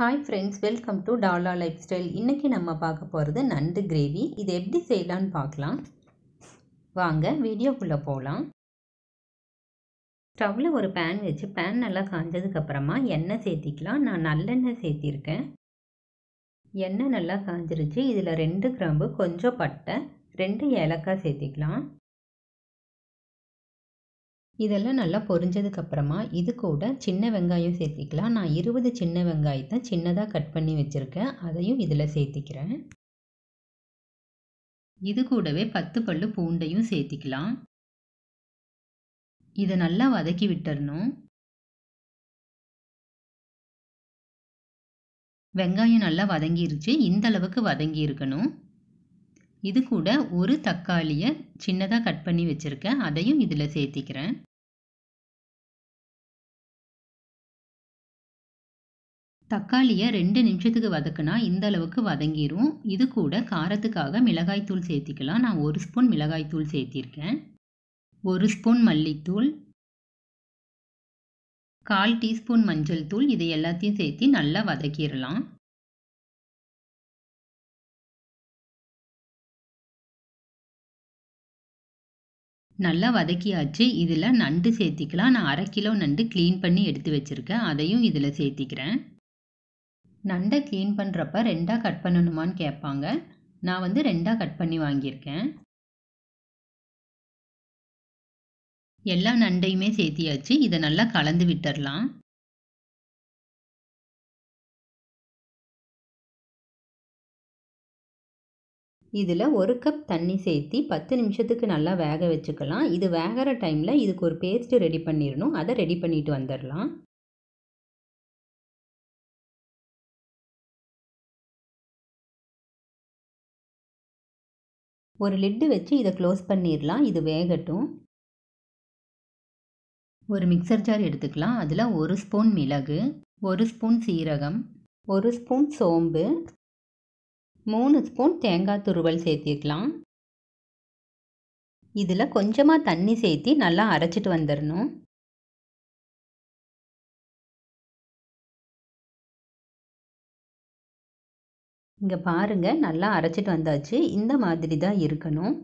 hi friends welcome to டாலா lifestyle இன்றைக்கி நம்ம பார்க்க போகிறது நண்டு கிரேவி இது எப்படி செய்யலான்னு பார்க்கலாம் வாங்க வீடியோக்குள்ளே போகலாம் ஸ்டவ்வில் ஒரு பேன் வச்சு பேன் நல்லா காஞ்சதுக்கப்புறமா எண்ணெய் சேர்த்திக்கலாம் நான் நல்லெண்ணெய் சேர்த்திருக்கேன் எண்ணெய் நல்லா காஞ்சிருச்சு இதில் ரெண்டு கிராம்பு கொஞ்சம் பட்டை ரெண்டு ஏலக்காய் சேர்த்திக்கலாம் இதெல்லாம் நல்லா பொரிஞ்சதுக்கப்புறமா இது கூட சின்ன வெங்காயம் சேர்த்திக்கலாம் நான் இருபது சின்ன வெங்காயத்தை சின்னதாக கட் பண்ணி வச்சுருக்கேன் அதையும் இதில் சேர்த்திக்கிறேன் இது கூடவே பத்து பல்லு பூண்டையும் சேர்த்திக்கலாம் இதை நல்லா வதக்கி விட்டுறணும் வெங்காயம் நல்லா வதங்கிருச்சு இந்த அளவுக்கு வதங்கி இருக்கணும் இது கூட ஒரு தக்காளியை சின்னதாக கட் பண்ணி வச்சுருக்கேன் அதையும் இதில் சேர்த்திக்கிறேன் தக்காளியை ரெண்டு நிமிஷத்துக்கு வதக்குனா இந்த அளவுக்கு வதங்கிரும் இது கூட காரத்துக்காக மிளகாய்த்தூள் சேர்த்திக்கலாம் நான் ஒரு ஸ்பூன் மிளகாய்த்தூள் சேர்த்திருக்கேன் ஒரு ஸ்பூன் மல்லித்தூள் கால் டீஸ்பூன் மஞ்சள் தூள் இதை எல்லாத்தையும் சேர்த்து நல்லா வதக்கிடலாம் நல்லா வதக்கியாச்சு இதில் நண்டு சேர்த்திக்கலாம் நான் அரை கிலோ நண்டு க்ளீன் பண்ணி எடுத்து வச்சுருக்கேன் அதையும் இதில் சேர்த்திக்கிறேன் நண்டை க்ளீன் பண்ணுறப்ப ரெண்டாக கட் பண்ணணுமான்னு கேட்பாங்க நான் வந்து ரெண்டாக கட் பண்ணி வாங்கியிருக்கேன் எல்லா நண்டையுமே சேர்த்தியாச்சு இதை நல்லா கலந்து விட்டுடலாம் இதில் ஒரு கப் தண்ணி சேர்த்தி பத்து நிமிஷத்துக்கு நல்லா வேக வச்சுக்கலாம் இது வேகிற டைமில் இதுக்கு ஒரு பேஸ்ட்டு ரெடி பண்ணிடணும் அதை ரெடி பண்ணிட்டு வந்துடலாம் ஒரு லிட்டு வச்சு இதை க்ளோஸ் பண்ணிடலாம் இது வேகட்டும் ஒரு மிக்சர் ஜார் எடுத்துக்கலாம் அதில் ஒரு ஸ்பூன் மிளகு ஒரு ஸ்பூன் சீரகம் ஒரு ஸ்பூன் சோம்பு மூணு ஸ்பூன் தேங்காய் துருவல் சேர்த்திக்கலாம் இதில் கொஞ்சமாக தண்ணி சேர்த்தி நல்லா அரைச்சிட்டு வந்துடணும் இங்கே பாருங்கள் நல்லா அரைச்சிட்டு வந்தாச்சு இந்த மாதிரி தான் இருக்கணும்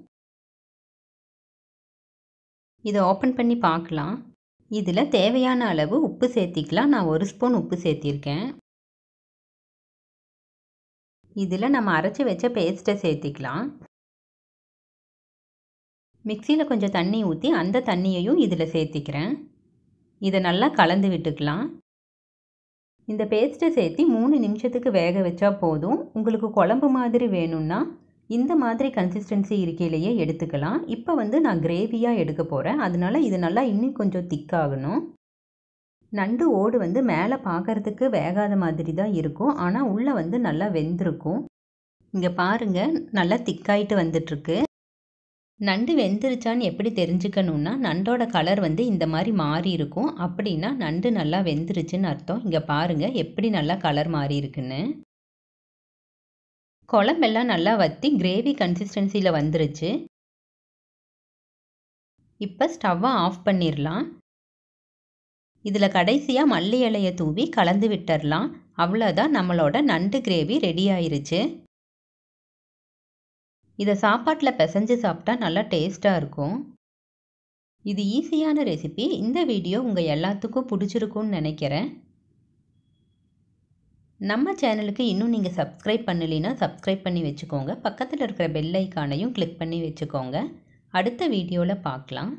இதை ஓப்பன் பண்ணி பார்க்கலாம் இதில் தேவையான அளவு உப்பு சேர்த்திக்கலாம் நான் ஒரு ஸ்பூன் உப்பு சேர்த்திருக்கேன் இதில் நம்ம அரைச்சி வச்ச பேஸ்ட்டை சேர்த்திக்கலாம் மிக்சியில் கொஞ்சம் தண்ணி ஊற்றி அந்த தண்ணியையும் இதில் சேர்த்திக்கிறேன் இதை நல்லா கலந்து விட்டுக்கலாம் இந்த பேஸ்ட்டை சேர்த்து மூணு நிமிஷத்துக்கு வேக வச்சா போதும் உங்களுக்கு குழம்பு மாதிரி வேணும்னா இந்த மாதிரி கன்சிஸ்டன்சி இருக்கையிலேயே எடுத்துக்கலாம் இப்போ வந்து நான் கிரேவியாக எடுக்க போகிறேன் அதனால் இது நல்லா இன்னும் கொஞ்சம் திக்காகணும் நண்டு ஓடு வந்து மேலே பார்க்குறதுக்கு வேகாத மாதிரி தான் இருக்கும் ஆனால் உள்ளே வந்து நல்லா வெந்திருக்கும் இங்கே பாருங்கள் நல்லா திக்காயிட்டு வந்துட்டுருக்கு நண்டு வெந்துருச்சான்னு எப்படி தெரிஞ்சுக்கணுன்னா நண்டோட கலர் வந்து இந்த மாதிரி மாறி இருக்கும் அப்படின்னா நண்டு நல்லா வெந்துருச்சுன்னு அர்த்தம் இங்கே பாருங்கள் எப்படி நல்லா கலர் மாறி இருக்குன்னு குழம்பெல்லாம் நல்லா வற்றி கிரேவி கன்சிஸ்டன்சியில் வந்துருச்சு இப்போ ஸ்டவ்வை ஆஃப் பண்ணிடலாம் இதில் கடைசியாக மல்லி இலையை தூவி கலந்து விட்டுடலாம் அவ்வளோதான் நம்மளோட நண்டு கிரேவி ரெடி ஆயிருச்சு இதை சாப்பாட்டில் பிசைஞ்சு சாப்பிட்டா நல்லா டேஸ்ட்டாக இருக்கும் இது ஈஸியான ரெசிபி இந்த வீடியோ உங்கள் எல்லாத்துக்கும் பிடிச்சிருக்கும்னு நினைக்கிறேன் நம்ம சேனலுக்கு இன்னும் நீங்கள் சப்ஸ்கிரைப் பண்ணலைன்னா சப்ஸ்கிரைப் பண்ணி வச்சுக்கோங்க பக்கத்தில் இருக்கிற பெல் ஐக்கானையும் கிளிக் பண்ணி வச்சுக்கோங்க அடுத்த வீடியோவில் பார்க்கலாம்